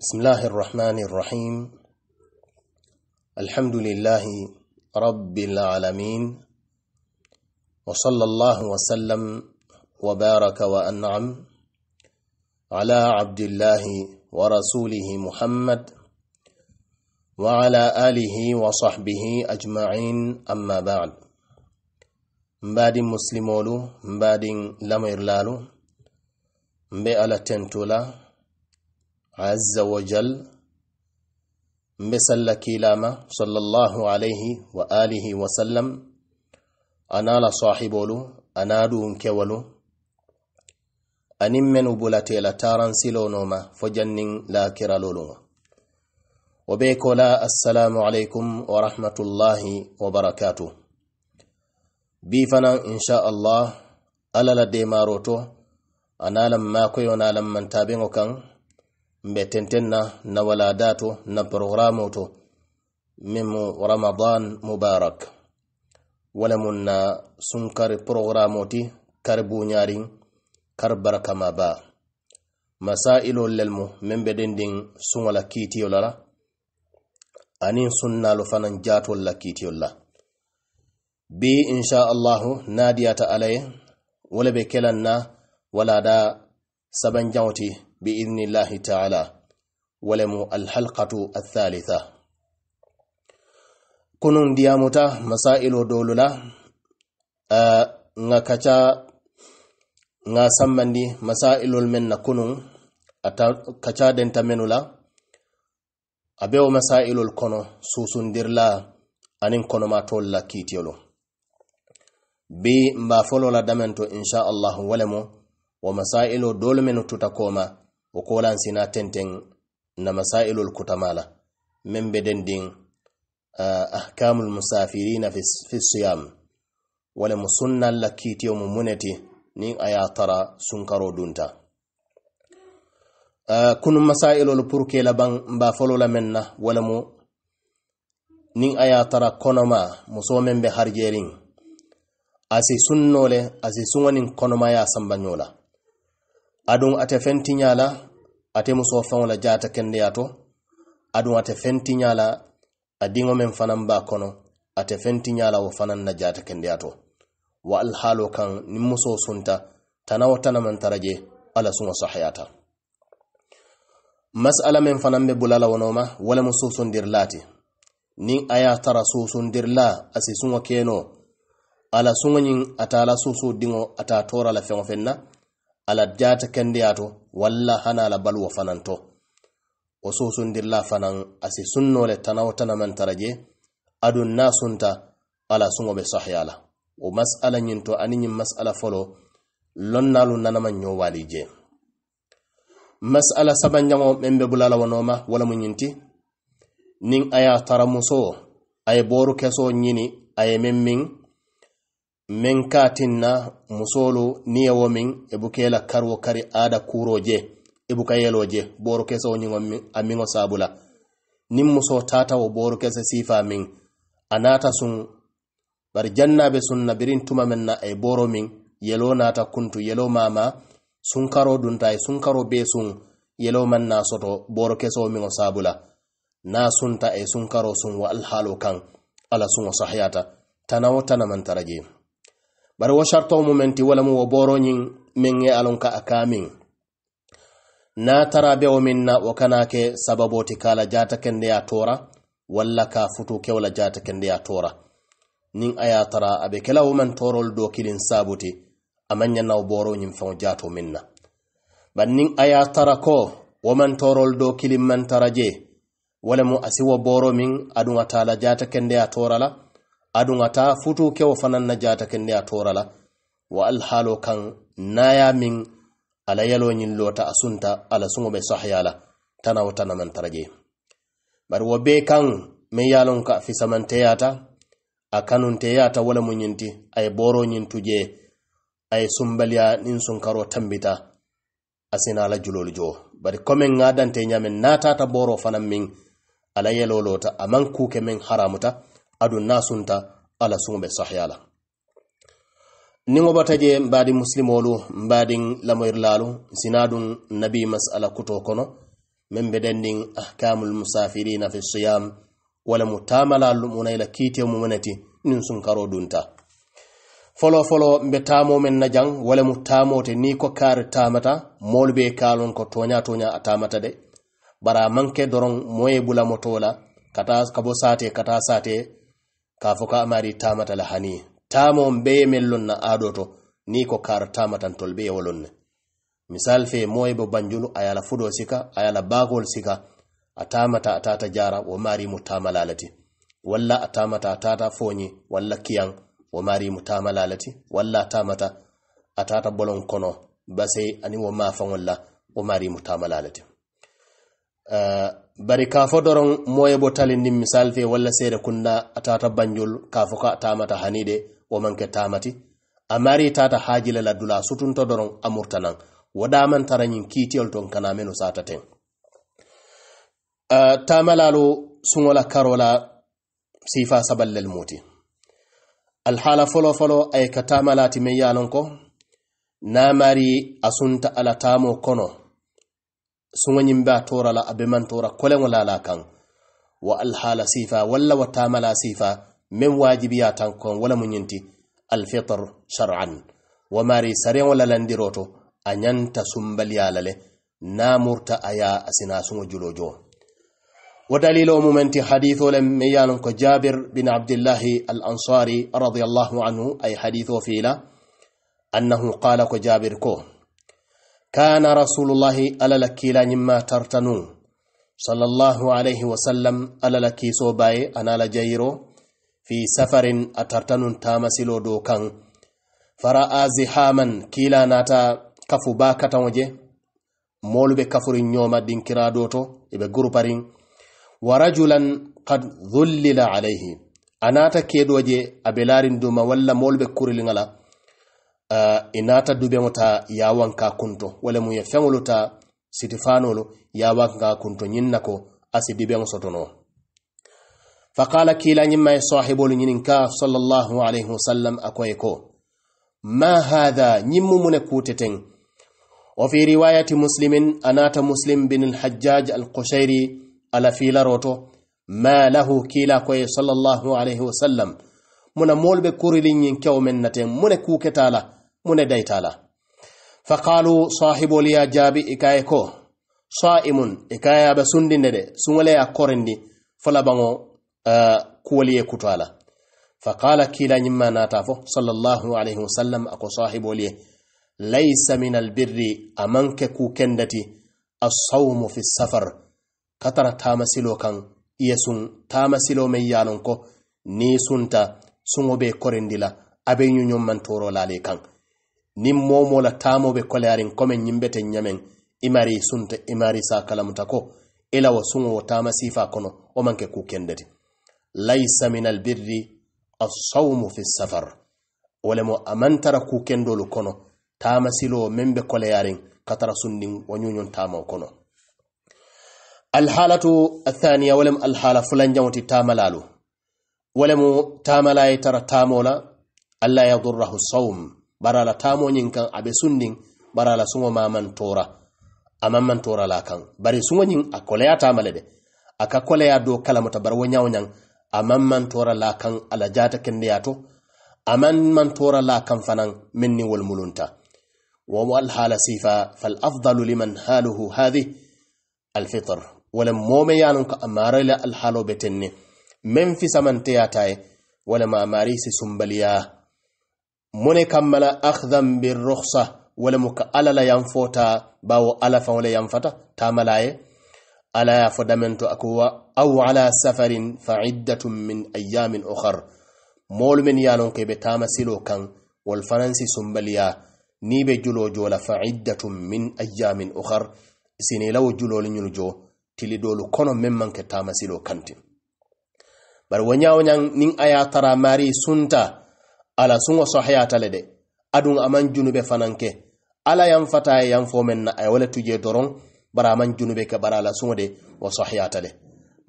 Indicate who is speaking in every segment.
Speaker 1: بسم الله الرحمن الرحيم الحمد لله رب العالمين وصلى الله وسلم وبارك وانعم على عبد الله ورسوله محمد وعلى اله وصحبه اجمعين اما بعد مباد مسلمولو مباد لميرلالو مبي على تنتولا azza wa jal misalla lama sallallahu alaihi wa alihi wa sallam anala sahibolu anadu kewolu anin menu bulatela taran silonoma fo la lakiraloluŋo wo be ko la assalamu alaikum wa rahmatullahi wa barakatu. bi fanan insha allah alala la demaro to ana lan makoyo na lan mantabeŋo mbe tenten na na wala dato na programo to min mu ramadan mubarak wala mun na sun kari programo ti kari buñarin kar barkama ba masailo lel mu min be dendin sun wala kitiyo lala ani sun nalo fanan jato la kitiyo la bi insha allah nadiyata alaye wala be kelan na wala da saban jawti بإذن الله تعالى ولم الحلقة الثالثة كنون ديامتا مسائل دولولا آه نكتا nga sammandi masailol men na kunun ata kacadenta menu la a be wo masailol kono susundirla anin konomatol la kiitiyolo bi mba folo la damento insha allah walemo wo masailo dolu menu tuta koma wo kolan sina tenten na masailul kutamala men be dendin eh, ahkamul musafirina fi siyam wala musunna lakitiyo mumuneti a aya tara sunkaro dunta eh, kunun masailol pour la laban mba folo la men na wala mu nin konoma muso men be asi sunnole asi suŋonin konoma ya sambanyola adun ate fentiñala ate muso faŋo la jaata kende to adun ate fentiñala a diŋo men fanan ba kono ate nyala wo fanan na kende ya to wa halu kan ni muso sunta tana wo tana maŋ tara je alla suŋo masala men fanan be bula la wo nooma wo lemu suusundiri ni aya tara suusundiri la a si suŋo keenoo alla suŋo ñiŋ ate a la suusuu diŋo ate la feŋo feŋ ala jata kendiyato walla hanala balwa fananto o sosundirla fanan asi sunnole tanawo tanamantaraje adun nasunta ala sungobe sahyala o masala ñinto aniñin masala folo lonnalu nanaman ñowali je masala sabanjamo ɓenɓe bulalawonoma wala muñinti nin aya tara muso aye boru keso ñini aye men min, min min ka tinna musolu niyewo min e bukela karwo kari ada kuroje e buka yeloje boro kesa o nyingo amingo sabula nim muso tata wo boro kesa sifa min anata sun bar janna be sunna birin tuma men na e boro min yelo nata kuntu yelo mama sun karo dun tay sun karo be sun yelo man na soto boro kesa o mingo sabula na sunta e sun karo sun wa alhalo kan ala sun wa sahiyata tanawo tanaman tarajim bari wo sartoo mumen ti wolemu wo booroñiŋ meŋ ye aloŋ ka a kaamiŋ na tara bewo miŋ na wo kana ke sababo ti ka a la jaata kende ye a tora walla ka a futu kewo la jaata kende ye a tora niŋ a ye a tara a be ke la wo meŋ toorolu do kiliŋ saabuti a maŋ ña nawo booroñiŋ feŋo jaato miŋ na bari niŋ a ye a tara ko wo meŋ toorolu do kiliŋ maŋ tara je wo lemu a si wo booro miŋ aduŋ a ta a la jaata kende ye a tora la adu ata futu kewo fanan na jata kenne a torala wa alhalo kan naya min ala yalo nyin lota asunta ala sungo be sahyala tana wata na mantaraje bari wa be kan me yalon ka fi samante yata akanun te yata wala munyinti ay boro nyin tuje ay sumbalya nin sun karo tambita asina ala julol jo bari komen ngadan te nyamen nata ta boro fanan min ala yalo lota aman ku kemen haramuta adun nasunta ala sumbe sahyala ningo bataje mbadi muslimolu mbadi lamoyir lalu sinadun nabi masala kuto kono men beden nin ahkamul musafirina fi siyam wala mutamala munayla kite mu munati nin sun karo dunta folo folo mbe tamo men najan wala mutamote ni ko kar tamata molbe kalon ko tonya tonya atamata de bara manke doron moye bula motola kata kabosate kata sate, kata sate kafo ka mari tamata la hani tamo be mellon na ado to ni ko kar tamatan tolbe yewolon ne misal fe moy bo banjulu ayala fudo sika ayala bagol sika atamata atata jara wo mari mutamalalati walla atamata atata fonyi walla kiyan wo mari mutamalalati walla atamata atata bolon kono base ani wo ma fa walla wo mari mutamalalati uh, eh, bari kafo doron moyebo talindin misal fe walla sere kunda a tata banjol kafo ka tamata hanide wo manke tamati amari tata hajila laddula sutunto doron a murtanan wadaman tarayin kitiyol ton kanamenu sataten uh, tamalalo sunwala karola sifa saballel muti alhala folo folo ay ka tamalati me yalonko namari asunta ala tamo kono suŋo yin ba tora la a man tora la wa alhala sifa walla wa taamala sifa min wajibi ya tankon wala ñiŋ ti alfitr shar'an wa mari sare wala landiro roto a ñanta sumbaliya la le murta a asina a sina wa julo joo wo dalilo mu ko jabir bin abdullahi al ansari radiyallahu anhu ay hadithu fila annahu qala ko jabir ko kana rasulullahi alala kila nyimma tartanu sallallahu alayhi wa sallam alala kiso baye anala jayiro fi safarin atartanun tamasilo do kan fara zihaman kila nata kafu bakata waje molu be kafurin nyoma dinkira doto ibe guruparin wa rajulan qad dhullila alayhi anata kedoje abelarin duma walla molu be kurilingala uh, eh, inata dube ta yawaŋ ka kunto wale mu ye feŋolu ta sitifanolu ka kunto nyinna ko asi dubeŋo sotono faqala kila nyimma ma ye ka sallallahu alayhi wasallam a ma hadha nyimmu mu mune wa fi riwayati muslimin anata muslim bin al-hajjaj al-qushairi ala filaroto ma lahu kila koye sallallahu alayhi wasallam muna molbe be kuriliŋ ñiŋ kewo meŋ mune kuuketa mune daytala faqalu sahiboliya jaabi ikaye e ko saimun ikaye e abe sundinde de sunwoleya korindi folabaŋo uh, kuwoliye kuto ala faqala kilañimma nata fo sallallahu alayhi wasallam ako sahiboliye laisa min albirri amanke ku kendati assawmu fi safar katara tamasilo kan iye sun tamasilo men yalon ko ni sunta sunwo be korindi la abe ñuñommantoro lale kaŋ nin momola tamoɓe koleyarin komin yimbete ñamen imari sunta imari sa kalamuta ko ila wa tama sifa kono wo manke ku kendeti laysa min albirri assawmu fi safar wolemo amantara ku kendolu kono tama men be koleyarin katara sundin wo ñuñon tamawo kono alhalatu athaniya wolem alhala fulanjaŋoti tamalalu wolemu tamalaye tara tamola alla yadurrahu sawm barala tamoñin kan abe sundin barala suŋo maman tora amaman tora la kan bari suŋoñin a koleya tamale de aka koleya do kalamuta bari wo ñawo amaman tora la kan ala jata kendeya to aman man tora la kan fanan min wal mulunta wa wal hala sifa fal afdal liman haluhu hadih alfitr wala mome yalon ko amarala alhalo betenne men fisamanteyata ye wala ma amari si sumbaliya mone kammala akhdan birrukhsa wala muka ala la yanfota bawo ala fa wala yanfata tamalaye ala ya fo damento akuwa aw ala safarin fa iddatun min ayamin ukhar moolu men yalon ke be kan wal faransi sumbaliya ni be julo jola fa iddatun min ayamin ukhar sini law julo nyul jo tili dolu kono men manke tama silo kanti bar wanya wanya nin aya tara mari sunta ala sunwa sahayatale de adun aman junube fananke ala yan fata ya yan fomen na ayawale tuje doron bara aman junube ke bara ala sunwa de wa sahayatale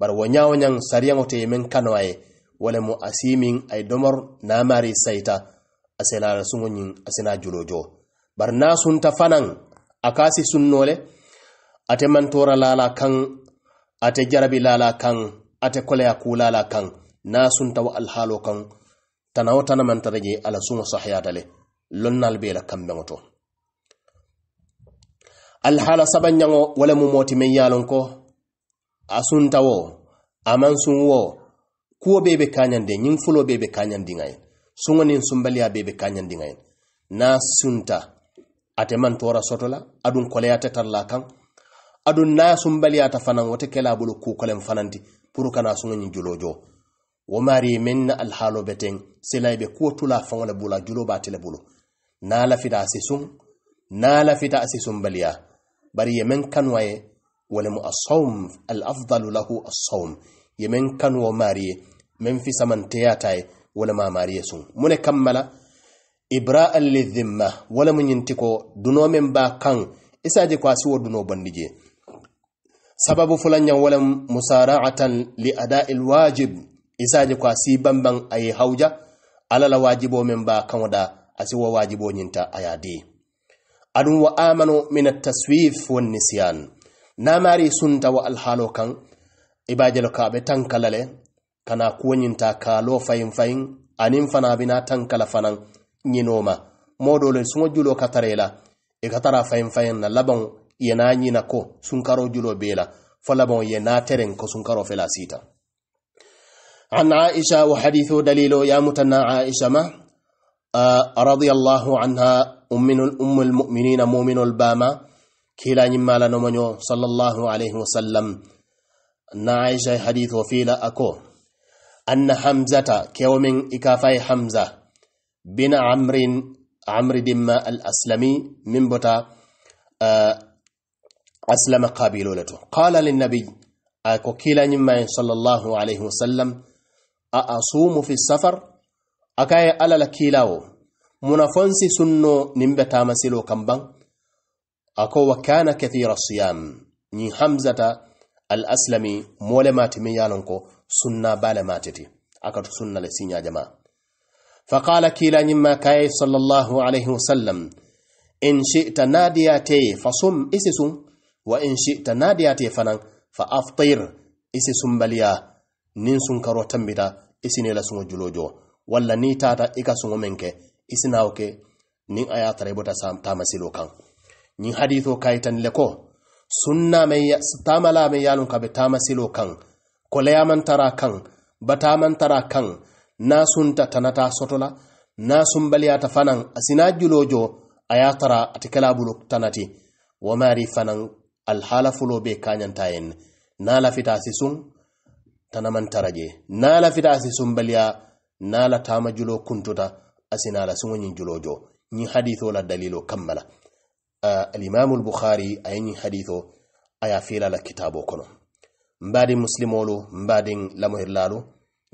Speaker 1: bara wanya wanyang sariyang ote yemen kanwaye wale mu asimin ay domor namari saita asena ala sunwa nyin asena julojo bar nasun ta fanan akasi sunnole ate mantora lala kan ate jarabi lala kan ate kolaya kulala kan nasun ta wa alhalo kan tanawo tanamantara je ala suŋo sahiyata le lonnaalu be i la kanbeŋo to al hala sabanyango wala mu moti men yalon ko asunta wo aman sun wo kuwo be be kanyande nyin fulo be be kanyande ngai sungo nin sumbaliya be be kanyande ngai na sunta ate man tora sotola adun kole ate tarla kan adun na sumbaliya ta fanan wote kala bulu ku kalem fananti pur kana sungo nyin julojo wo mari men na alhaalo beten silayɓe kuwo tula fangala bula julo ba bulu na na lafita a sisun baliya bari yemen kan waye wala mu asawm alafdalu lahu asawm yemen kan kanuwo mari men fi samanteyata wala ma mari sun mune kammala ibra'an lidhimma wala mun yintiko duno men ba kan isaje kwasi asiwo duno bandije sababu fulanyan wala musara'atan li ada'il wajib isaje ko a si bambang a yi hauja alala wajibo min ba kanwada a siwa wajibo nyinta a yadi adun wa amano min taswif wan nisyan na mari sunta wa alhalo kan ibaje lo ka be tankalale kana ko nyinta ka lo fayin fayin anin fana bina tankala fanan nyinoma modo le sunwa julo katarela e katara fayin fayin na laban yana nyina ko sunkaro julo bela fa laban yana teren ko sunkaro fela sita عن عائشة وحديث دليل يا متنا عائشة ما آه، رضي الله عنها أم أم المؤمنين مؤمن الباما كلا نما لنمنيو صلى الله عليه وسلم أن عائشة حديث وفيلا أكو أن حمزة كيوم إكافي حمزة بن عمرو عمرو دم الأسلمي من بتا آه، أسلم قابيل قال للنبي أكو كلا نما صلى الله عليه وسلم a mu fi safar akaye alala kilawo muna fonsi sunno nimbe tamasilo kamban ako wa kana kathira siyam ni hamzata al aslami mole mati mi yalonko sunna bale matiti akatu sunna le sinya jama'a. fa qala kila nimma kai sallallahu alayhi wa sallam in fa sun fasum sun, wa in ta nadiyati fanan fa aftir sun baliya nin sunkaro tambita i isine la sun julojo walla ni tata i sun menke isina oke nin aya ke niŋ a ye a tara i bota taamasilo kaŋ ñiŋ haditho kayitanile ko sunna meŋ taamala meŋ ye a loŋ tara kan taamasilo kaŋ koleyamantara kaŋ batamantara kaŋ naa tanata ta la naa sumbaliyata fanaŋ a sina julo a tara atikala buluk tanati womari fanaŋ alhala fulo be kanyanta yen lafita sisun tanamantaraje nala fita asi sumbaliya nala tama julo kuntuta asinala suŋoñin julo jo ñiŋ haditho la dalilo kammala uh, alimamu lbukhari aye ñiŋ haditho aya fila la kitabo kono mbadin muslimolu mbadin lamuhirlalu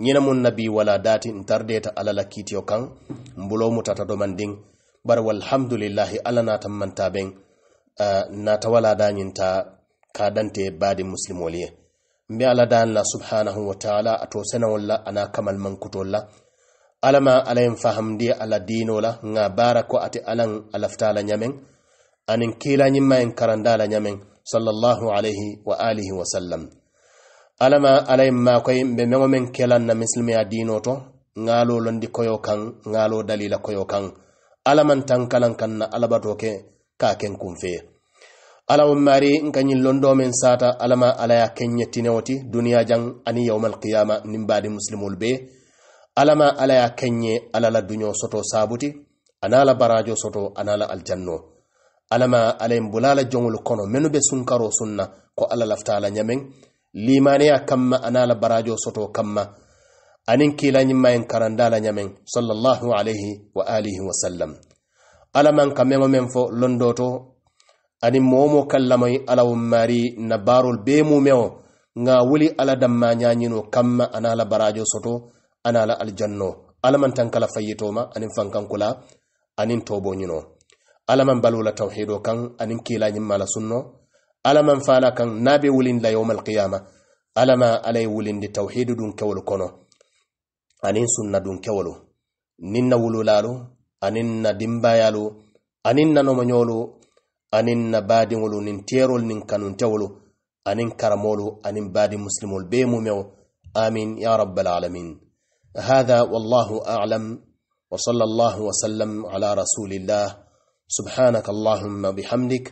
Speaker 1: ñina mun nabi wala dati ntardeta ala la kitiyo kaŋ mbulo mutata domandiŋ bari walhamdulillahi alla nata manta beŋ uh, nata wala dañinta ka dante badin muslimolu mbe ala subhanahu wa ato senawol la ana kamal mankutol la ala ma ala fahamdi ala diino la ŋa ko ate alaŋ alafta la ñameŋ aniŋ kiila ñimma yen karanda la ñameŋ sallallahu alayhi wa alihi wa sallam ala ma ala yen maakoy mbe meŋo meŋ kelan na misilimeya diino to ŋaalo londi koyo kaŋ ŋaalo dalila koyo kaŋ ala man taŋ na alabato ke kaa ken kunfee ala wo maari nka ñin londomen sata alama ala kenye tinewo ti duniya jaŋ aniŋ yawmal qiyama nin baadi musilimolu be alama ala ye kenñe ala la duño soto sabuti ana la barajo soto ana la aljanno alama ala yen la joŋolu kono mennu be sunkaro sunna ko ala lafta la ñameŋ limaneya kamma ana la barajo soto kamma aniŋ kila ñimmayen karanda la ñameŋ sallallahu alayhi wa alihi wasallam alaman ka meŋo meŋ fo londo to ani moo moo kanlamayi alawo maari na baarol bee mumeo nga wuli ala damma ñaañino kamma ana la barajo soto ana la aljanno alamantan kala fayyitoma anin fankankula anin tooboñino alaman balola tawhido kan anin kiilañimma la sunno alaman faala kan naabe wulindi la yowma alqiyama alama ala ye wulindi tawhidu dun kewolu kono anin sunna dun kewolu nin na wululaalu anin na dimbayalu anin na nomoñolu anin na nin niŋ nin kanun kanuntewolu anin karamolu anin badi muslimol bee mumewo amin ya rabbal alamin هذا والله أعلم وصلى الله وسلم على رسول الله سبحانك اللهم بحمدك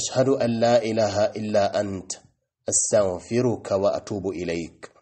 Speaker 1: أشهد أن لا إله إلا أنت أستغفرك وأتوب إليك